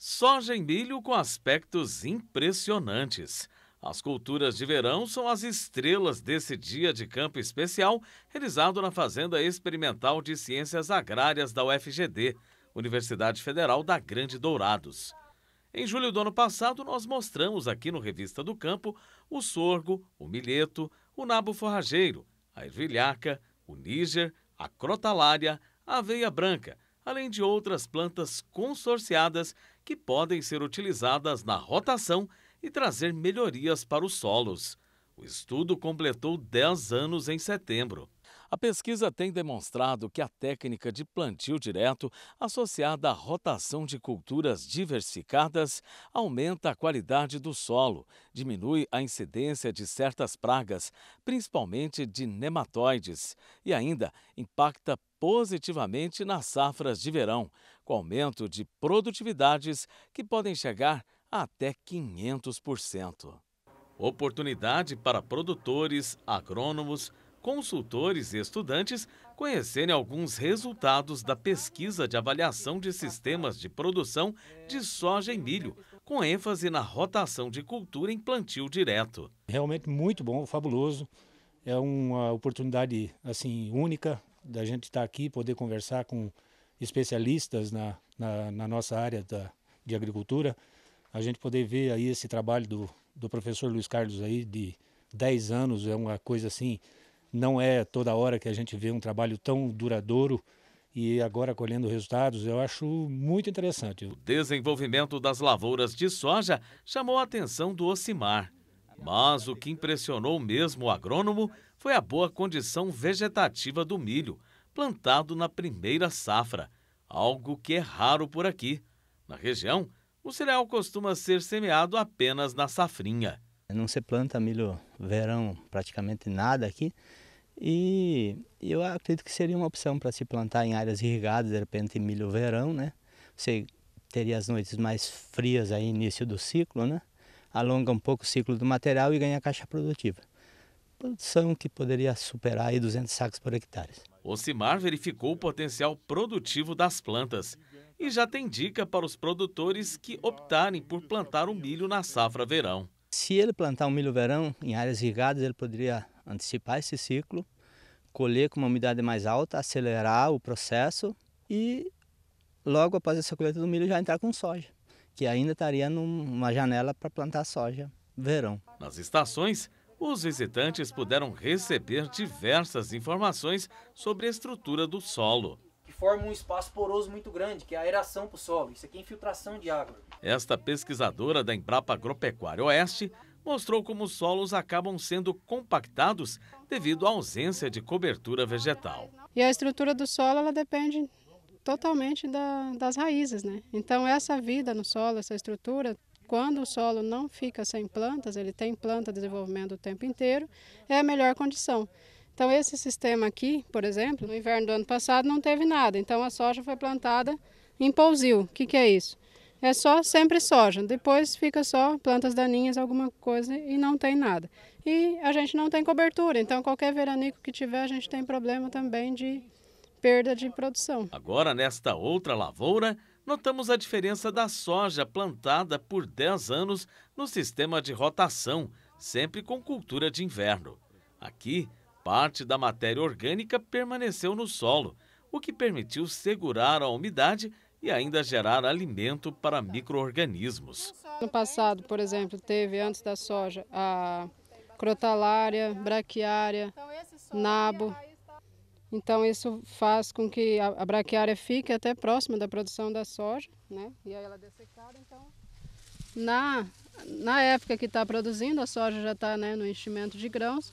Soja e milho com aspectos impressionantes. As culturas de verão são as estrelas desse dia de campo especial realizado na Fazenda Experimental de Ciências Agrárias da UFGD, Universidade Federal da Grande Dourados. Em julho do ano passado, nós mostramos aqui no Revista do Campo o sorgo, o milheto, o nabo forrageiro, a ervilhaca, o níger, a crotalária, a aveia branca, além de outras plantas consorciadas que podem ser utilizadas na rotação e trazer melhorias para os solos. O estudo completou 10 anos em setembro. A pesquisa tem demonstrado que a técnica de plantio direto, associada à rotação de culturas diversificadas, aumenta a qualidade do solo, diminui a incidência de certas pragas, principalmente de nematóides, e ainda impacta positivamente nas safras de verão, com aumento de produtividades que podem chegar até 500%. Oportunidade para produtores, agrônomos, consultores e estudantes conhecerem alguns resultados da pesquisa de avaliação de sistemas de produção de soja e milho, com ênfase na rotação de cultura em plantio direto. Realmente muito bom, fabuloso. É uma oportunidade assim única da gente estar aqui, poder conversar com especialistas na, na, na nossa área da, de agricultura, a gente poder ver aí esse trabalho do, do professor Luiz Carlos aí de 10 anos, é uma coisa assim, não é toda hora que a gente vê um trabalho tão duradouro e agora colhendo resultados, eu acho muito interessante. O desenvolvimento das lavouras de soja chamou a atenção do Ocimar. Mas o que impressionou mesmo o agrônomo foi a boa condição vegetativa do milho, plantado na primeira safra, algo que é raro por aqui. Na região, o cereal costuma ser semeado apenas na safrinha. Não se planta milho verão praticamente nada aqui. E eu acredito que seria uma opção para se plantar em áreas irrigadas, de repente milho verão, né? Você teria as noites mais frias aí início do ciclo, né? Alonga um pouco o ciclo do material e ganha caixa produtiva. Produção que poderia superar aí 200 sacos por hectare. Ocimar verificou o potencial produtivo das plantas e já tem dica para os produtores que optarem por plantar o milho na safra verão. Se ele plantar um milho verão em áreas irrigadas, ele poderia antecipar esse ciclo, colher com uma umidade mais alta, acelerar o processo e logo após essa colheita do milho já entrar com soja, que ainda estaria numa janela para plantar soja verão. Nas estações, os visitantes puderam receber diversas informações sobre a estrutura do solo. Que forma um espaço poroso muito grande, que é a aeração para o solo. Isso aqui é infiltração de água. Esta pesquisadora da Embrapa Agropecuária Oeste mostrou como os solos acabam sendo compactados devido à ausência de cobertura vegetal. E a estrutura do solo ela depende totalmente da, das raízes, né? Então essa vida no solo, essa estrutura, quando o solo não fica sem plantas, ele tem planta desenvolvimento o tempo inteiro, é a melhor condição. Então esse sistema aqui, por exemplo, no inverno do ano passado não teve nada, então a soja foi plantada em pousio. O que, que é isso? É só sempre soja, depois fica só plantas daninhas, alguma coisa e não tem nada. E a gente não tem cobertura, então qualquer veranico que tiver, a gente tem problema também de perda de produção. Agora, nesta outra lavoura, notamos a diferença da soja plantada por 10 anos no sistema de rotação, sempre com cultura de inverno. Aqui, parte da matéria orgânica permaneceu no solo, o que permitiu segurar a umidade e ainda gerar alimento para micro-organismos. No passado, por exemplo, teve antes da soja a crotalária, braquiária, então, nabo, então, isso faz com que a, a braquiária fique até próxima da produção da soja, né? E aí ela é dessecada, então... Na, na época que está produzindo, a soja já está né, no enchimento de grãos.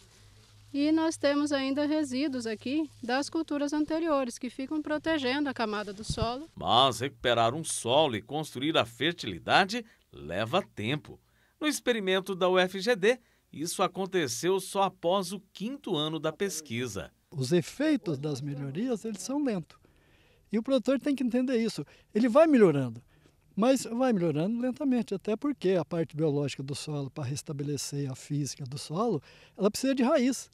E nós temos ainda resíduos aqui das culturas anteriores, que ficam protegendo a camada do solo. Mas recuperar um solo e construir a fertilidade leva tempo. No experimento da UFGD, isso aconteceu só após o quinto ano da pesquisa os efeitos das melhorias eles são lentos. E o produtor tem que entender isso. Ele vai melhorando, mas vai melhorando lentamente, até porque a parte biológica do solo, para restabelecer a física do solo, ela precisa de raiz.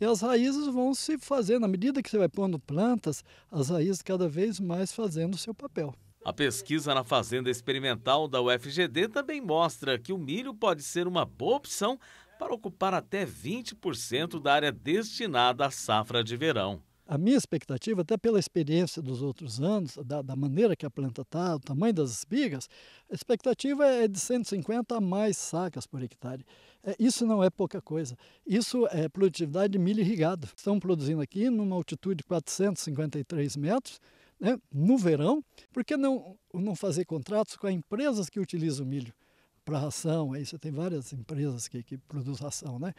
E as raízes vão se fazendo, à medida que você vai pondo plantas, as raízes cada vez mais fazendo o seu papel. A pesquisa na Fazenda Experimental da UFGD também mostra que o milho pode ser uma boa opção para ocupar até 20% da área destinada à safra de verão. A minha expectativa, até pela experiência dos outros anos, da, da maneira que a planta está, o tamanho das espigas, a expectativa é de 150 a mais sacas por hectare. É, isso não é pouca coisa. Isso é produtividade de milho irrigado. Estão produzindo aqui numa altitude de 453 metros, né, no verão. Por que não, não fazer contratos com as empresas que utilizam milho? para ração, aí você tem várias empresas que, que produzem ração, né?